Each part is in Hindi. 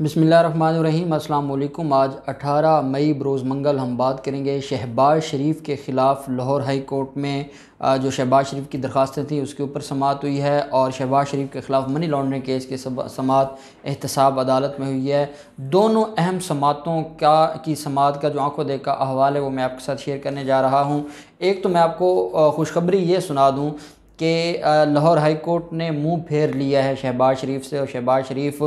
बसमीम अल्लाम आज 18 मई बरोज़ मंगल हम बात करेंगे शहबाज शरीफ के ख़िलाफ़ लाहौर हाई कोर्ट में जो शहबाज शरीफ की दरख्वास्तें थी उसके ऊपर समात हुई है और शहबाज शरीफ के ख़िलाफ़ मनी लॉन्ड्रिंग केस के समात एहतसाब अदालत में हुई है दोनों अहम समातों का की समात का जो आंखों देखा अहवाल है वो मैं आपके साथ शेयर करने जा रहा हूँ एक तो मैं आपको खुशखबरी ये सुना दूँ कि लाहौर हाई कोर्ट ने मुंह फेर लिया है शहबाज शरीफ से और शहबाज शरीफ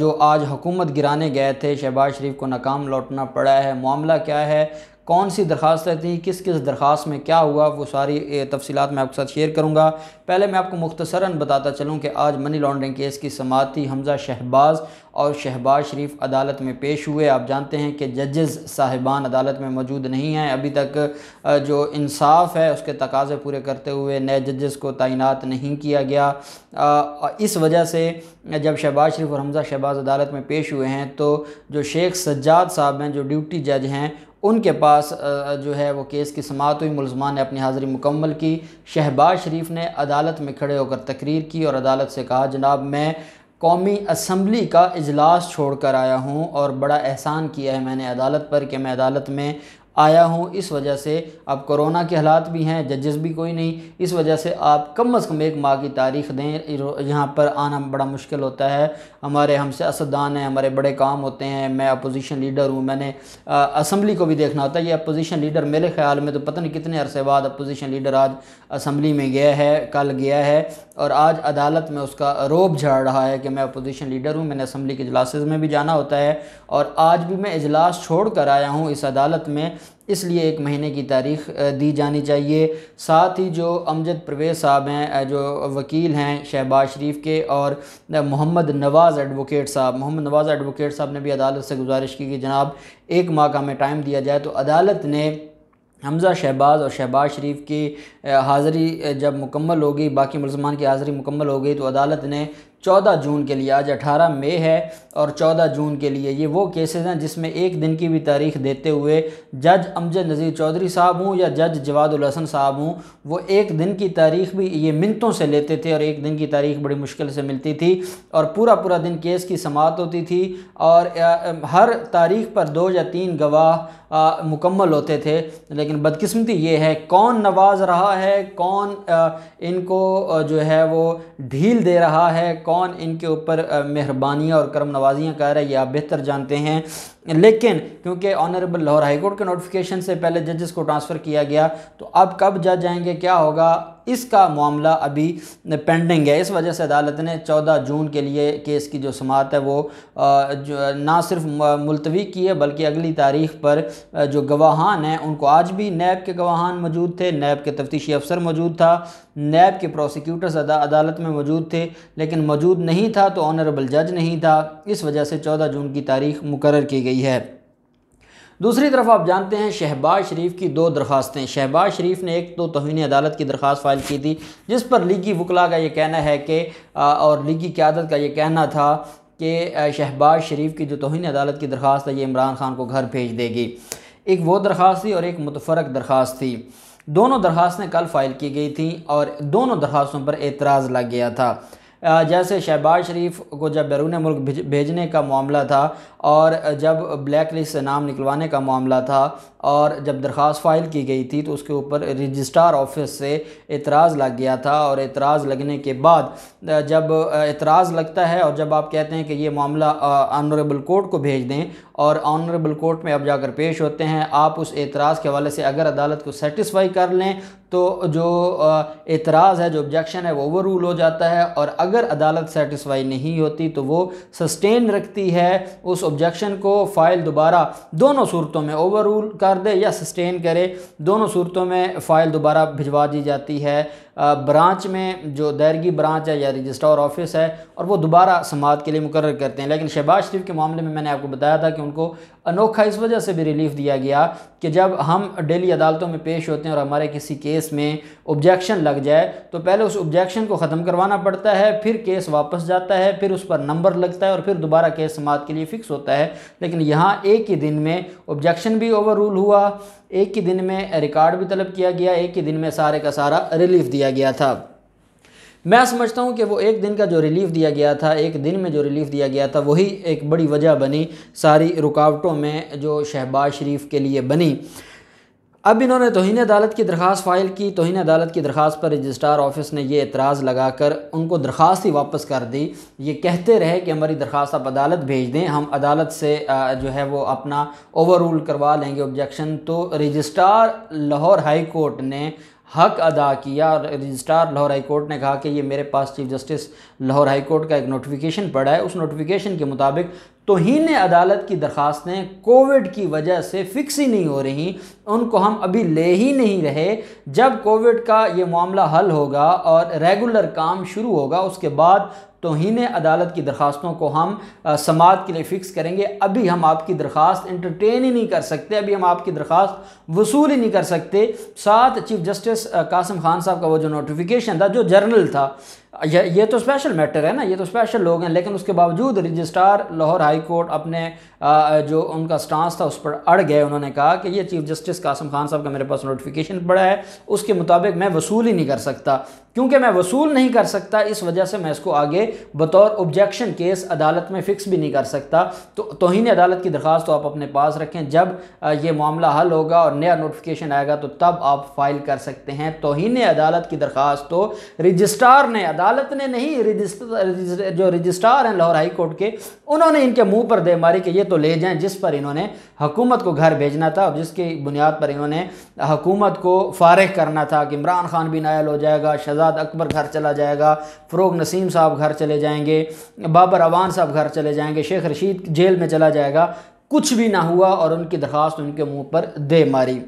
जो आज हुकूमत गिराने गए थे शहबाज शरीफ को नाकाम लौटना पड़ा है मामला क्या है कौन सी दरख्वास्त थी किस किस दरखास्त में क्या हुआ वो सारी तफसीत मैं आपके साथ शेयर करूँगा पहले मैं आपको मुख्तसरा बताता चलूँ कि आज मनी लॉन्ड्रिंग केस की समाती हमज़ा शहबाज़ और शहबाज शरीफ अदालत में पेश हुए आप जानते हैं कि जजेस साहिबान अदालत में मौजूद नहीं हैं अभी तक जो इंसाफ है उसके तकाजे पूरे करते हुए नए जजेस को तैनात नहीं किया गया इस वजह से जब शहबाज शरीफ और हमज़ा शहबाज अदालत में पेश हुए हैं तो जो शेख सज्जाद साहब हैं जो ड्यूटी जज हैं उनके पास जो है वो केस की समात हुई मुलजमान ने अपनी हाज़िरी मुकम्मल की शहबाज शरीफ ने अदालत में खड़े होकर तकरीर की और अदालत से कहा जनाब मैं कौमी असम्बली का इजलास छोड़ कर आया हूँ और बड़ा एहसान किया है मैंने अदालत पर कि मैं अदालत में आया हूँ इस वजह से अब कोरोना के हालात भी हैं जजेस भी कोई नहीं इस वजह से आप कम अज़ कम एक माह की तारीख दें यहाँ पर आना बड़ा मुश्किल होता है हमारे हमसे असदान हैं हमारे बड़े काम होते हैं मैं अपोजिशन लीडर हूँ मैंने असम्बली को भी देखना होता है ये अपोजिशन लीडर मेरे ख्याल में तो पता नहीं कितने अरसे बाद अपोजिशन लीडर आज असम्बली में गया है कल गया है और आज अदालत में उसका रोब झाड़ रहा है कि मैं अपोजिशन लीडर हूँ मैंने असम्बली के अजलासेज में भी जाना होता है और आज भी मैं इजलास छोड़ कर आया हूँ इस अदालत में इसलिए एक महीने की तारीख दी जानी चाहिए साथ ही जो अमजद परवेज़ साहब हैं जो वकील हैं शहबाज शरीफ के और मोहम्मद नवाज़ एडवोकेट साहब मोहम्मद नवाज़ एडवोकेट साहब ने भी अदालत से गुजारिश की कि जनाब एक माह का हमें टाइम दिया जाए तो अदालत ने हमज़ा शहबाज और शहबाज शरीफ की हाज़री जब मुकम्मल होगी बाकी मुलजमान की हाज़री मुकम्मल हो गई तो अदालत ने 14 जून के लिए आज 18 मई है और 14 जून के लिए ये वो केसेस हैं जिसमें एक दिन की भी तारीख देते हुए जज अमजद नज़ीर चौधरी साहब हूँ या जज जवादुल हसन साहब हूँ वो एक दिन की तारीख भी ये मिनतों से लेते थे और एक दिन की तारीख बड़ी मुश्किल से मिलती थी और पूरा पूरा दिन केस की समात होती थी और हर तारीख पर दो या तीन गवाह मुकम्मल होते थे लेकिन बदकस्मती ये है कौन नवाज रहा है कौन आ, इनको जो है वो ढील दे रहा है कौन इनके ऊपर मेहरबानियाँ और करम नवाजियाँ कर रहा है ये आप बेहतर जानते हैं लेकिन क्योंकि ऑनरेबल लाहौर हाईकोर्ट के नोटिफिकेशन से पहले जजेस को ट्रांसफ़र किया गया तो अब कब जज आएंगे क्या होगा इसका मामला अभी पेंडिंग है इस वजह से अदालत ने 14 जून के लिए केस की जो समात है वो ना सिर्फ मुलतवी की है बल्कि अगली तारीख पर जो गवाहान हैं उनको आज भी नैब के गवाहान मौजूद थे नैब के तफ्तीशी अफसर मौजूद था नैब के प्रोसिक्यूटर्स अदा, अदालत में मौजूद थे लेकिन मौजूद नहीं था तो ऑनरेबल जज नहीं था इस वजह से चौदह जून की तारीख मुकर की गई गई है दूसरी तरफ आप जानते हैं शहबाज शरीफ की दो दरखास्तें शहबाज शरीफ ने एक तो तोहनी अदालत की दरख्वास्त फ़ाइल की थी जिस पर लीगी वकला का ये कहना है कि और लीगी क्यादत का ये कहना था कि शहबाज शरीफ की जो तोहनी अदालत की दरख्वास्त है ये इमरान खान को घर भेज देगी एक वो दरख्वास्त थी और एक मुतफरक दरख्वास्त थी दोनों दरख्वास्तें कल फ़ाइल की गई थी और दोनों दरख्वास्तों पर एतराज़ लग गया था जैसे शहबाज शरीफ को जब बैरून मुल्क भेजने का मामला था और जब ब्लैक लिस्ट से नाम निकलवाने का मामला था और जब दरख्वास्त फ़ाइल की गई थी तो उसके ऊपर रजिस्ट्रार ऑफिस से एतराज़ लग गया था और एतराज़ लगने के बाद जब एतराज़ लगता है और जब आप कहते हैं कि ये मामला ऑनरेबल कोर्ट को भेज दें और ऑनरेबल कोर्ट में अब जाकर पेश होते हैं आप उस एतराज़ के हवाले से अगर अदालत को सेटिस्फाई कर लें तो जो एतराज़ है जो ऑब्जेक्शन है वो ओवर रूल हो जाता है और अगर अगर अदालत सेटिस्फाई नहीं होती तो वो सस्टेन रखती है उस ऑब्जेक्शन को फ़ाइल दोबारा दोनों सूरतों में ओवर रूल कर दे या सस्टेन करे दोनों सूरतों में फ़ाइल दोबारा भिजवा दी जाती है ब्रांच में जो दैरगी ब्रांच है या रजिस्ट्रार ऑफिस है और वो दोबारा समात के लिए मुकर करते हैं लेकिन शहबाज शरीफ के मामले में मैंने आपको बताया था कि उनको अनोखा इस वजह से भी रिलीफ दिया गया कि जब हम डेली अदालतों में पेश होते हैं और हमारे किसी केस में ऑब्जेक्शन लग जाए तो पहले उस ऑब्जेक्शन को ख़त्म करवाना पड़ता है फिर केस वापस जाता है फिर उस पर नंबर लगता है और फिर दोबारा केस समात के लिए फ़िक्स होता है लेकिन यहाँ एक ही दिन में ऑब्जेक्शन भी ओवर हुआ एक ही दिन में रिकॉर्ड भी तलब किया गया एक ही दिन में सारे का सारा रिलीफ दिया दिया गया था मैं समझता हूं कि वो एक दिन का जो रिलीफ दिया गया था एक दिन में जो रिलीफ दिया गया था वही एक बड़ी वजह बनी सारी रुकावटों में जो शहबाज शरीफ के लिए बनी अब इन्होंने तोहन अदालत की दरख्वास्त फ़ाइल की तोहन अदालत की दरख्वास्त पर रजिस्ट्रार ऑफिस ने यह एतराज़ लगाकर उनको दरख्वास्त ही वापस कर दी ये कहते रहे कि हमारी दरख्वास्त आप अदालत भेज दें हम अदालत से जो है वो अपना ओवर रूल करवा लेंगे ऑब्जेक्शन तो रजिस्ट्रार लाहौर हाई कोर्ट ने हक अदा किया रजिस्ट्रार लाहौर हाई कोर्ट ने कहा कि ये मेरे पास chief justice Lahore high court का एक नोटिफिकेशन पड़ा है उस नोटिफिकेशन के मुताबिक तोहन अदालत की दरख्वास्तें कोविड की वजह से फ़िक्स ही नहीं हो रही उनको हम अभी ले ही नहीं रहे जब कोविड का ये मामला हल होगा और रेगुलर काम शुरू होगा उसके बाद तोहन अदालत की दरख्वास्तों को हम समात के लिए फ़िक्स करेंगे अभी हम आपकी दरख्वास्त इंटरटेन ही नहीं कर सकते अभी हम आपकी दरख्वास्त वसूल ही नहीं कर सकते साथ चीफ जस्टिस कासम खान साहब का वो जो नोटिफिकेशन था जो जर्नल था ये ये तो स्पेशल मैटर है ना ये तो स्पेशल लोग हैं लेकिन उसके बावजूद रजिस्ट्रार लाहौर हाई कोर्ट अपने जो उनका स्टांस था उस पर अड़ गए उन्होंने कहा कि ये चीफ जस्टिस कासम खान साहब का मेरे पास नोटिफिकेशन पड़ा है उसके मुताबिक मैं वसूल ही नहीं कर सकता क्योंकि मैं वसूल नहीं कर सकता इस वजह से मैं इसको आगे बतौर ऑब्जेक्शन केस अदालत में फ़िक्स भी नहीं कर सकता तो तोहनी अदालत की दरख्वास्त तो आप अपने पास रखें जब ये मामला हल होगा और नया नोटिफिकेशन आएगा तो तब आप फाइल कर सकते हैं तोहनी अदालत की दरख्वास्त तो रजिस्ट्रार ने अदालत अदालत ने नहीं जो रजिस्ट्रार हैं लाहौर हाई कोर्ट के उन्होंने इनके मुंह पर दे मारी कि ये तो ले जाएं जिस पर इन्होंने हुकूमत को घर भेजना था और जिसकी बुनियाद पर इन्होंने हुकूमत को फारग करना था कि इमरान खान भी नायल हो जाएगा शहजाद अकबर घर चला जाएगा फ़रोग नसीम साहब घर चले जाएँगे बाबर अवान साहब घर चले जाएंगे शेख रशीद जेल में चला जाएगा कुछ भी ना हुआ और उनकी दरख्वास्त उनके मुँह पर दे मारी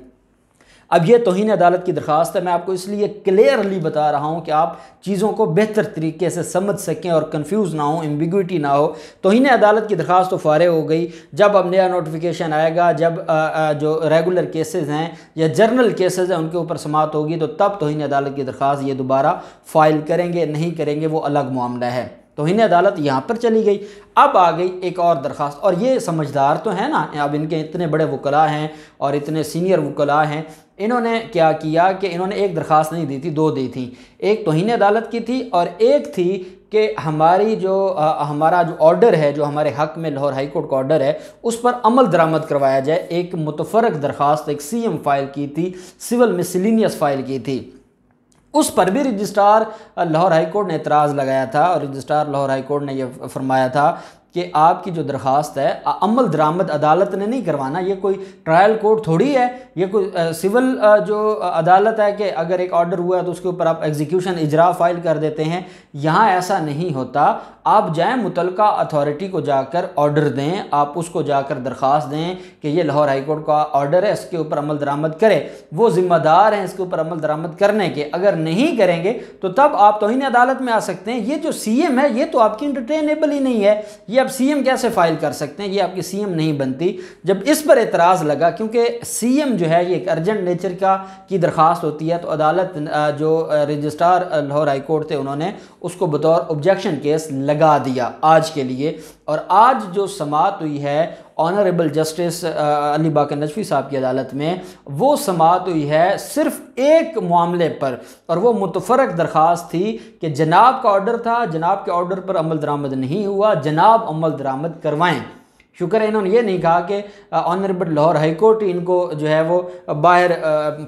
अब ये तोहन अदालत की दरख्वास्त है मैं आपको इसलिए क्लियरली बता रहा हूँ कि आप चीज़ों को बेहतर तरीके से समझ सकें और कन्फ्यूज़ ना हो एम्बिगटी ना हो तोहन अदालत की दरख्वास्त तो फ़ारे हो गई जब अब नया नोटिफिकेशन आएगा जब आ, आ, जो रेगुलर केसेज हैं या जर्नल केसेज हैं उनके ऊपर समात होगी तो तब तोहन अदालत की दरख्वास ये दोबारा फ़ाइल करेंगे नहीं करेंगे वो अलग मामला है तोहन अदालत यहाँ पर चली गई अब आ गई एक और दरख्वास्त और ये समझदार तो है ना अब इनके इतने बड़े वकला हैं और इतने सीनियर वकला हैं इन्होंने क्या किया कि इन्होंने एक दरख्वास्त नहीं दी थी दो दी थी एक तोहन अदालत की थी और एक थी कि हमारी जो आ, हमारा जो ऑर्डर है जो हमारे हक में लाहौर हाई कोर्ट का ऑर्डर है उस पर अमल दरामद करवाया जाए एक मुतफरक दरख्वास्त एक सी एम फाइल की थी सिविल मिसलिनियस फाइल की थी उस पर भी रजिस्ट्रार लाहौर हाईकोर्ट ने एतराज़ लगाया था और रजिस्ट्रार लाहौर हाईकोर्ट ने यह फरमाया था कि आपकी जो दरख्वास्त है अमल दरामद अदालत ने नहीं करवाना ये कोई ट्रायल कोर्ट थोड़ी है ये कोई आ, सिविल आ, जो अदालत है कि अगर एक ऑर्डर हुआ है तो उसके ऊपर आप एग्जीक्यूशन इजरा फाइल कर देते हैं यहाँ ऐसा नहीं होता आप जाएं मुतलका अथॉरिटी को जाकर ऑर्डर दें आप उसको जाकर दरख्वास्त दें कि ये लाहौर हाईकोर्ट का ऑर्डर है इसके ऊपर अमल दरामद करें वो ज़िम्मेदार हैं इसके ऊपर अमल दरामद करने के अगर नहीं करेंगे तो तब आप तो ही अदालत में आ सकते हैं ये जो सी एम है ये तो आपकी इंटरटेनेबल ही नहीं है ये आप सी एम कैसे फ़ाइल कर सकते हैं ये आपकी सी एम नहीं बनती जब इस पर एतराज़ लगा क्योंकि सी एम जो है ये एक अर्जेंट नेचर का की दरख्वास्त होती है तो अदालत जो रजिस्ट्रार लाहौर हाईकोर्ट थे उन्होंने उसको बतौर ऑब्जेक्शन केस लग लगा दिया आज के लिए और आज जो समात हुई है ऑनरेबल जस्टिस अली बाकर नजफी साहब की अदालत में वो समात हुई है सिर्फ एक मामले पर और वो मुतफरक दरख्वास्त थी कि जनाब का ऑर्डर था जनाब के ऑर्डर पर अमल दरामद नहीं हुआ जनाब अमल दरामद करवाएं शुक्र है इन्होंने ये नहीं कहा कि ऑनरेबल लाहौर हाईकोर्ट इनको जो है वो बाहर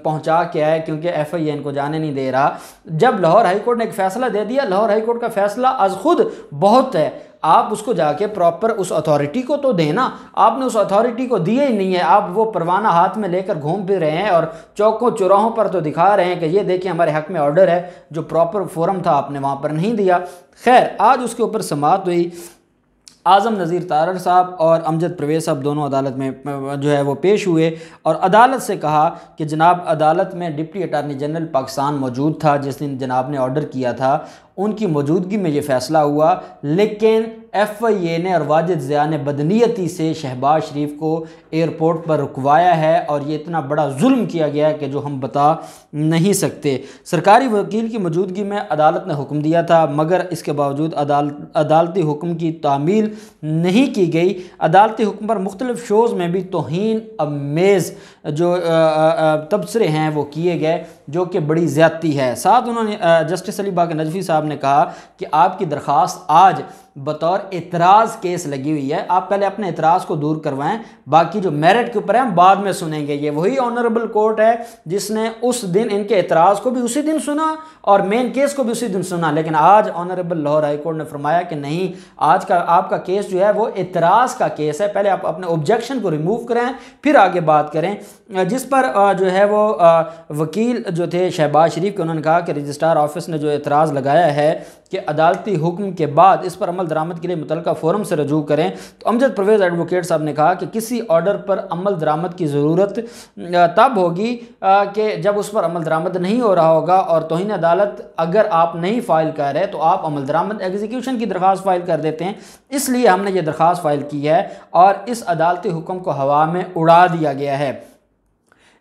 पहुंचा के आए क्योंकि एफ आई इनको जाने नहीं दे रहा जब लाहौर हाईकोर्ट ने एक फ़ैसला दे दिया लाहौर हाईकोर्ट का फ़ैसला आज खुद बहुत है आप उसको जाके प्रॉपर उस अथॉरिटी को तो देना आपने उस अथॉरिटी को दिए ही नहीं है आप वो परवाना हाथ में लेकर घूम भी रहे हैं और चौकों चौराहों पर तो दिखा रहे हैं कि ये देखिए हमारे हक में ऑर्डर है जो प्रॉपर फोरम था आपने वहाँ पर नहीं दिया खैर आज उसके ऊपर समाप्त हुई आज़म नज़ीर तारर साहब और अमजद प्रवेश साहब दोनों अदालत में जो है वो पेश हुए और अदालत से कहा कि जनाब अदालत में डिप्टी अटारनी जनरल पाकिस्तान मौजूद था जिस दिन जनाब ने ऑर्डर किया था उनकी मौजूदगी में ये फ़ैसला हुआ लेकिन एफ आई ए ने और वाजिद ज़िया ने बदनीयती से शहबाज शरीफ को एयरपोर्ट पर रुकवाया है और ये इतना बड़ा जुल्म किया गया है कि जो हम बता नहीं सकते सरकारी वकील की मौजूदगी में अदालत ने हुक्म दिया था मगर इसके बावजूद अदाल अदालती हुक्म की तामील नहीं की गई अदालती हुक्म पर मुख्तलिफ़ शोज़ में भी तोहन अमेज़ जो तबसरे हैं वो किए गए जो कि बड़ी ज़्यादती है साथ उन्होंने जस्टिस अली बाग नजफी साहब ने कहा कि आपकी दरख्वास्त आज बतौर एतराज़ केस लगी हुई है आप पहले अपने एतराज़ को दूर करवाएं बाकी जो मेरिट के ऊपर है हम बाद में सुनेंगे ये वही ऑनरेबल कोर्ट है जिसने उस दिन इनके एतराज़ को भी उसी दिन सुना और मेन केस को भी उसी दिन सुना लेकिन आज ऑनरेबल लाहौर हाई कोर्ट ने फरमाया कि नहीं आज का आपका केस जो है वो एतराज़ का केस है पहले आप अपने ऑब्जेक्शन को रिमूव करें फिर आगे बात करें जिस पर जो है वो वकील जो थे शहबाज शरीफ के उन्होंने कहा कि रजिस्ट्रार ऑफिस ने जो एतराज़ लगाया है कि अदालती हुक्म के बाद इस पर अमल दरामद के लिए मुतलका फोरम से रजू करें तो अमजद परवेज़ एडवोकेट साहब ने कहा कि किसी ऑर्डर पर अमल दरामद की ज़रूरत तब होगी कि जब उस पर अमल दरामद नहीं हो रहा होगा और तोहन अदालत अगर आप नहीं फ़ाइल कर रहे तो आप अमल दरामद एग्जीक्यूशन की दरख्वास्त फ़ाइल कर देते हैं इसलिए हमने ये दरख्वास्त फ़ाइल की है और इस अदालती हुक्म को हवा में उड़ा दिया गया है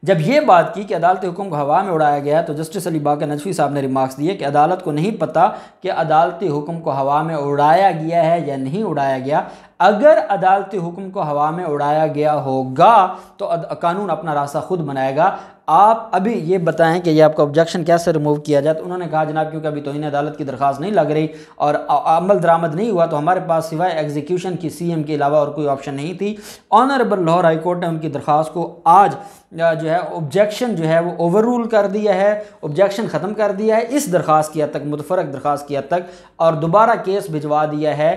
जब ये बात की कि अदालत हुक्म को हवा में उड़ाया गया तो जस्टिस अली बाग नजफी साहब ने रिमार्क्स दिए कि अदालत को नहीं पता कि अदालती हुक्म को हवा में उड़ाया गया है या नहीं उड़ाया गया अगर अदालती हुक्म को हवा में उड़ाया गया होगा तो कानून अपना रास्ता खुद बनाएगा आप अभी ये बताएं कि ये आपका ऑब्जेक्शन कैसे रिमूव किया जाए तो उन्होंने कहा जनाब क्योंकि अभी तो इन अदालत की दरख्वास्त नहीं लग रही और अमल दरामद नहीं हुआ तो हमारे पास सिवाय एग्जीक्यूशन की सी एम के अलावा और कोई ऑप्शन नहीं थी ऑनरेबल लाहौर हाईकोर्ट ने उनकी दरख्वास्त को आज जो है ऑब्जेक्शन जो है वो ओवर रूल कर दिया है ऑब्जेक्शन ख़त्म कर दिया है इस दरख्वास्त की हद तक मुतफरक दरख्वास्त की हद तक और दोबारा केस भिजवा दिया है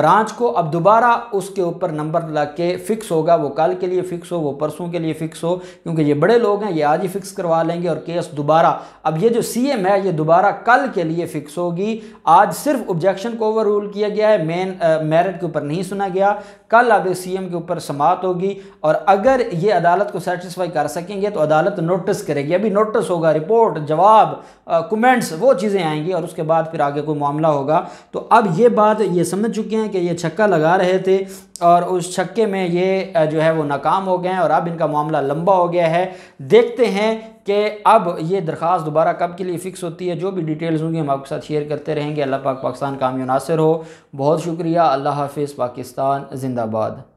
ब्रांच को अब दोबारा उसके ऊपर नंबर लग के फ़िक्स होगा वो कल के लिए फ़िक्स हो वो परसों के लिए फ़िक्स हो क्योंकि ये बड़े लोग हैं ये आज ही फिक्स करवा लेंगे और केस दोबारा अब ये जो सीएम है ये दोबारा कल के लिए फिक्स होगी आज सिर्फ ऑब्जेक्शन को ओवर रूल किया गया है मेन मेरिट के ऊपर नहीं सुना गया कल अब सीएम के ऊपर समाप्त होगी और अगर ये अदालत को सेटिस्फाई कर सकेंगे तो अदालत नोटिस करेगी अभी नोटिस होगा रिपोर्ट जवाब कमेंट्स वो चीज़ें आएंगी और उसके बाद फिर आगे कोई मामला होगा तो अब ये बात ये समझ चुके हैं कि ये छक्का लगा रहे थे और उस छक्के में ये जो है वो नाकाम हो गए हैं और अब इनका मामला लंबा हो गया है देख देखते हैं कि अब ये दरख्वास्त दोबारा कब के लिए फ़िक्स होती है जो भी डिटेल्स होंगी हम आपके साथ शेयर करते रहेंगे अल्लाह पाक पाकिस्तान कामयनासर हो बहुत शुक्रिया अल्लाह हाफिज़ पाकिस्तान जिंदाबाद